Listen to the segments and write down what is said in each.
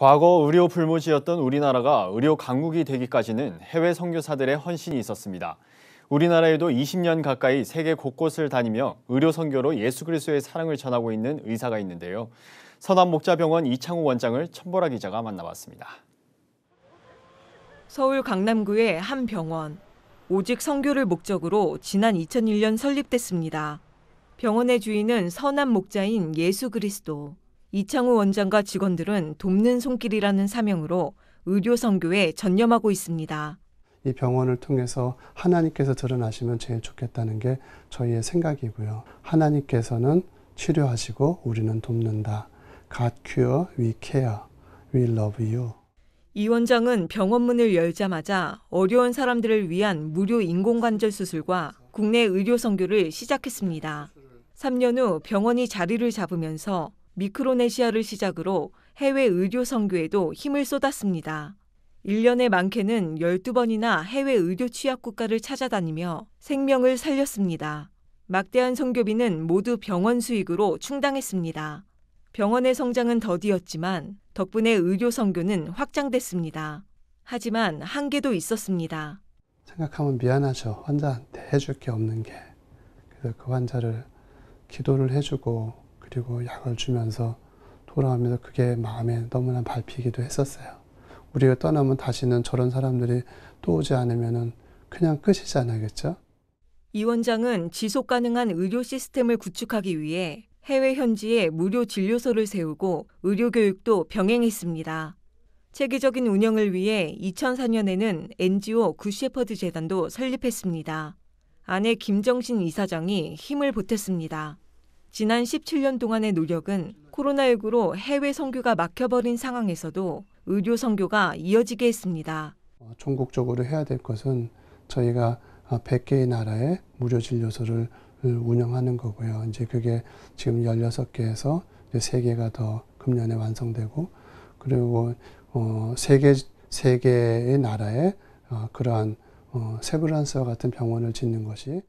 과거 의료 불모지였던 우리나라가 의료 강국이 되기까지는 해외 선교사들의 헌신이 있었습니다. 우리나라에도 20년 가까이 세계 곳곳을 다니며 의료 선교로 예수 그리스도의 사랑을 전하고 있는 의사가 있는데요. 서남 목자병원 이창우 원장을 천보라 기자가 만나봤습니다. 서울 강남구의 한 병원. 오직 선교를 목적으로 지난 2001년 설립됐습니다. 병원의 주인은 서남 목자인 예수 그리스도. 이창우 원장과 직원들은 돕는 손길이라는 사명으로 의료 선교에 전념하고 있습니다. 이 병원을 통해서 하나님께서 드러나시면 제일 좋겠다는 게 저희의 생각이고요. 하나님께서는 치료하시고 우리는 돕는다. God cure, we care, we love you. 이 원장은 병원 문을 열자마자 어려운 사람들을 위한 무료 인공관절 수술과 국내 의료 선교를 시작했습니다. 3년 후 병원이 자리를 잡으면서 미크로네시아를 시작으로 해외 의료 선교에도 힘을 쏟았습니다. 1년에 많게는 12번이나 해외 의료 취약 국가를 찾아다니며 생명을 살렸습니다. 막대한 선교비는 모두 병원 수익으로 충당했습니다. 병원의 성장은 더디었지만 덕분에 의료 선교는 확장됐습니다. 하지만 한계도 있었습니다. 생각하면 미안하죠. 환자한테 해줄 게 없는 게. 그래서 그 환자를 기도를 해주고 그리고 약을 주면서 돌아오면서 그게 마음에 너무나 밟히기도 했었어요. 우리가 떠나면 다시는 저런 사람들이 또 오지 않으면 그냥 끝이잖아요. 죠이 원장은 지속 가능한 의료 시스템을 구축하기 위해 해외 현지에 무료 진료소를 세우고 의료 교육도 병행했습니다. 체계적인 운영을 위해 2004년에는 NGO 구셰퍼드 재단도 설립했습니다. 아내 김정신 이사장이 힘을 보탰습니다. 지난 17년 동안의 노력은 코로나19로 해외 선교가 막혀버린 상황에서도 의료 선교가 이어지게 했습니다. 어, 전국적으로 해야 될 것은 저희가 100개의 어, 나라에 무료 진료소를 운영하는 거고요. 이제 그게 지금 16개에서 이제 3개가 더 금년에 완성되고 그리고 어, 3개, 3개의 나라에 어, 그러한 어, 세브란스와 같은 병원을 짓는 것이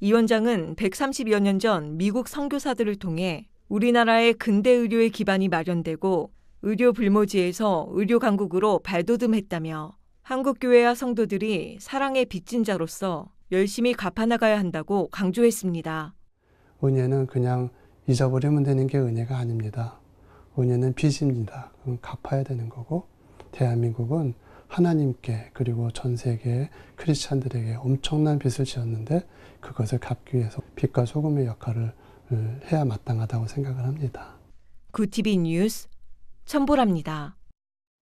이 원장은 130여 년 전 미국 선교사들을 통해 우리나라의 근대 의료의 기반이 마련되고 의료 불모지에서 의료 강국으로 발돋움했다며 한국 교회와 성도들이 사랑의 빚진 자로서 열심히 갚아나가야 한다고 강조했습니다. 은혜는 그냥 잊어버리면 되는 게 은혜가 아닙니다. 은혜는 빚입니다. 그럼 갚아야 되는 거고 대한민국은 하나님께 그리고 전 세계 크리스찬들에게 엄청난 빚을 지었는데 그것을 갚기 위해서 빛과 소금의 역할을 어, 해야 마땅하다고 생각을 합니다. 구티비 뉴스 천보랍니다.